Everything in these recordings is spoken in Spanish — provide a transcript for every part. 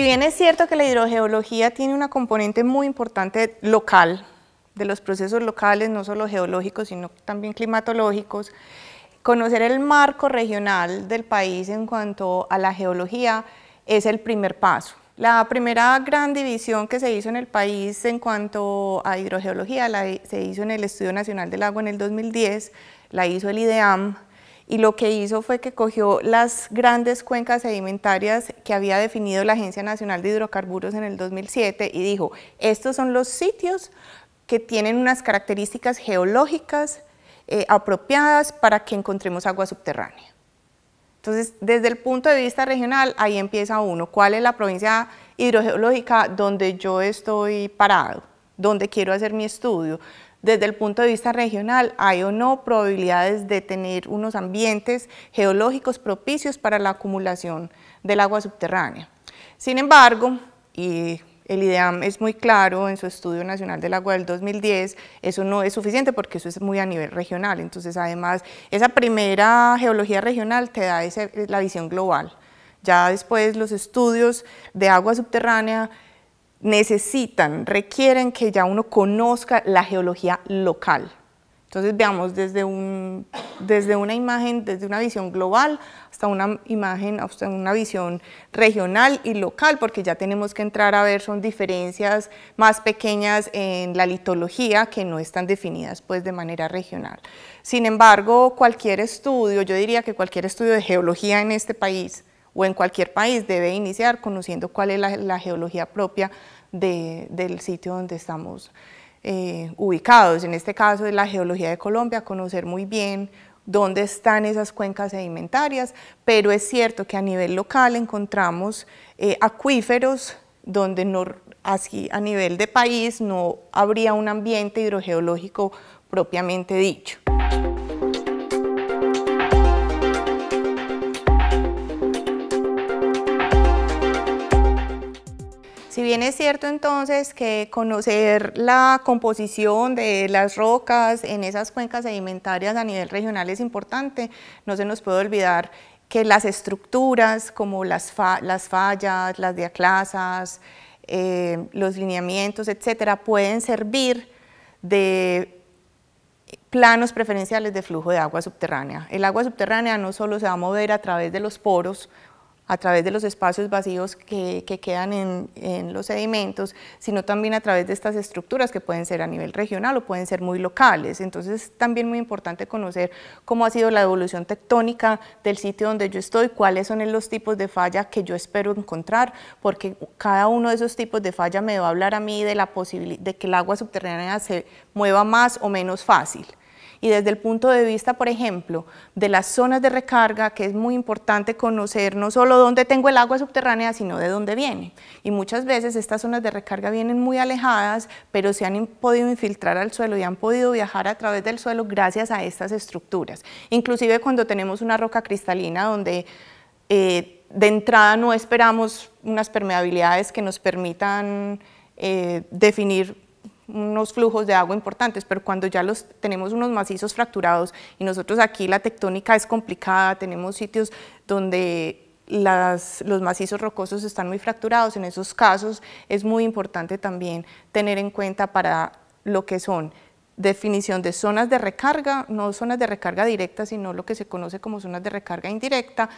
si bien es cierto que la hidrogeología tiene una componente muy importante local, de los procesos locales, no solo geológicos, sino también climatológicos, conocer el marco regional del país en cuanto a la geología es el primer paso. La primera gran división que se hizo en el país en cuanto a hidrogeología se hizo en el Estudio Nacional del Agua en el 2010, la hizo el IDEAM, y lo que hizo fue que cogió las grandes cuencas sedimentarias que había definido la Agencia Nacional de Hidrocarburos en el 2007 y dijo, estos son los sitios que tienen unas características geológicas eh, apropiadas para que encontremos agua subterránea. Entonces, desde el punto de vista regional, ahí empieza uno, cuál es la provincia hidrogeológica donde yo estoy parado, donde quiero hacer mi estudio, desde el punto de vista regional, hay o no probabilidades de tener unos ambientes geológicos propicios para la acumulación del agua subterránea. Sin embargo, y el IDEAM es muy claro en su Estudio Nacional del Agua del 2010, eso no es suficiente porque eso es muy a nivel regional, entonces además esa primera geología regional te da la visión global. Ya después los estudios de agua subterránea necesitan, requieren que ya uno conozca la geología local. Entonces veamos desde, desde una imagen, desde una visión global hasta una imagen, hasta una visión regional y local, porque ya tenemos que entrar a ver, son diferencias más pequeñas en la litología que no están definidas pues de manera regional. Sin embargo, cualquier estudio, yo diría que cualquier estudio de geología en este país, o en cualquier país debe iniciar conociendo cuál es la, geología propia del sitio donde estamos eh, ubicados. En este caso es la geología de Colombia, conocer muy bien dónde están esas cuencas sedimentarias, pero es cierto que a nivel local encontramos eh, acuíferos donde así a nivel de país no habría un ambiente hidrogeológico propiamente dicho. bien es cierto entonces que conocer la composición de las rocas en esas cuencas sedimentarias a nivel regional es importante, no se nos puede olvidar que las estructuras como las, fallas, las diaclasas, eh, los lineamientos, etcétera, pueden servir de planos preferenciales de flujo de agua subterránea. El agua subterránea no solo se va a mover a través de los poros a través de los espacios vacíos que, quedan en, los sedimentos, sino también a través de estas estructuras que pueden ser a nivel regional o pueden ser muy locales. Entonces es también muy importante conocer cómo ha sido la evolución tectónica del sitio donde yo estoy, cuáles son los tipos de falla que yo espero encontrar, porque cada uno de esos tipos de falla me va a hablar a mí de, la de que el agua subterránea se mueva más o menos fácil. Y desde el punto de vista, por ejemplo, de las zonas de recarga, que es muy importante conocer no solo dónde tengo el agua subterránea, sino de dónde viene. Y muchas veces estas zonas de recarga vienen muy alejadas, pero se han podido infiltrar al suelo y han podido viajar a través del suelo gracias a estas estructuras. Inclusive cuando tenemos una roca cristalina donde... Eh, de entrada no esperamos unas permeabilidades que nos permitan eh, definir unos flujos de agua importantes, pero cuando ya los tenemos unos macizos fracturados y nosotros aquí la tectónica es complicada, tenemos sitios donde los macizos rocosos están muy fracturados, en esos casos es muy importante también tener en cuenta para lo que son definición de zonas de recarga, no zonas de recarga directa, sino lo que se conoce como zonas de recarga indirecta,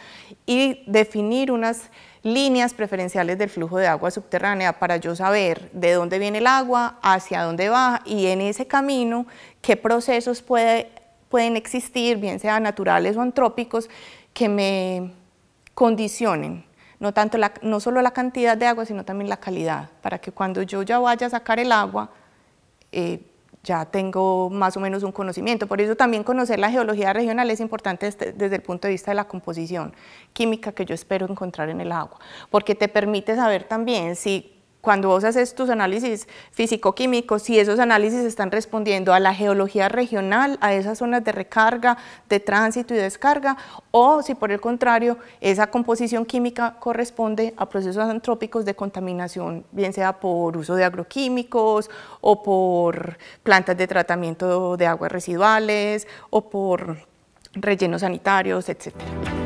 y definir unas líneas preferenciales del flujo de agua subterránea para yo saber de dónde viene el agua, hacia dónde va, y en ese camino qué procesos puede, pueden existir, bien sean naturales o antrópicos, que me condicionen no, tanto la, no solo la cantidad de agua, sino también la calidad, para que cuando yo ya vaya a sacar el agua, eh, ya tengo más o menos un conocimiento. Por eso también conocer la geología regional es importante desde, el punto de vista de la composición química que yo espero encontrar en el agua, porque te permite saber también si cuando vos haces tus análisis físico-químicos, si esos análisis están respondiendo a la geología regional, a esas zonas de recarga, de tránsito y descarga, o si por el contrario, esa composición química corresponde a procesos antrópicos de contaminación, bien sea por uso de agroquímicos o por plantas de tratamiento de aguas residuales o por rellenos sanitarios, etcétera.